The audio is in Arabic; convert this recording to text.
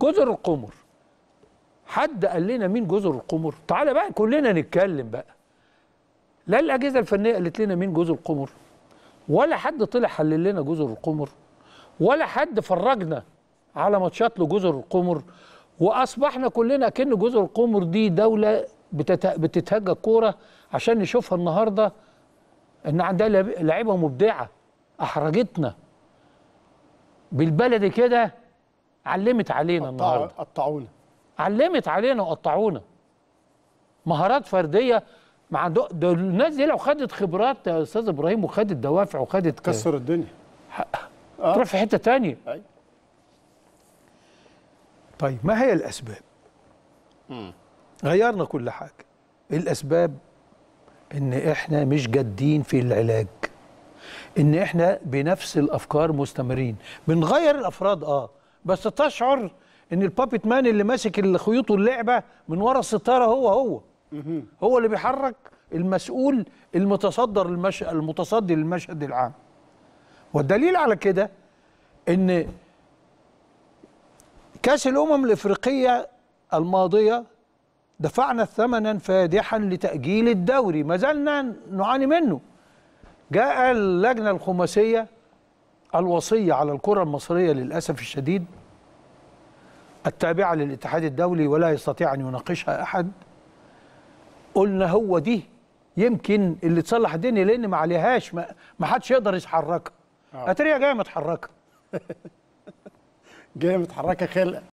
جزر القمر حد قال لنا مين جزر القمر تعالى بقى كلنا نتكلم بقى لا الاجهزه الفنيه قالت لنا مين جزر القمر ولا حد طلع حلل لنا جزر القمر ولا حد فرجنا على ماتشات لجزر القمر واصبحنا كلنا كأن جزر القمر دي دوله بتتهجى كوره عشان نشوفها النهارده ان عندها لعيبه مبدعه احرجتنا بالبلدي كده علمت علينا النهارده قطعونا علمت علينا وقطعونا مهارات فرديه مع عندو... ده الناس دي لو خدت خبرات يا استاذ ابراهيم وخدت دوافع وخدت كسر الدنيا ح... آه. تروح في حته ثانيه أي. طيب ما هي الاسباب؟ مم. غيرنا كل حاجه الاسباب ان احنا مش جادين في العلاج ان احنا بنفس الافكار مستمرين بنغير الافراد اه بس تشعر ان البابيت مان اللي ماسك الخيوط واللعبه من ورا الستاره هو هو هو اللي بيحرك المسؤول المتصدر المش... المتصدي للمشهد العام والدليل على كده ان كاس الامم الافريقيه الماضيه دفعنا ثمنا فادحا لتاجيل الدوري ما زلنا نعاني منه جاء اللجنه الخماسيه الوصية على الكرة المصرية للأسف الشديد التابعة للاتحاد الدولي ولا يستطيع أن يناقشها أحد قلنا هو دي يمكن اللي تصلح الدنيا لأن ما عليهاش ما حدش يقدر يتحركها آه. أتريا جاية متحركة جاية متحركة خلقة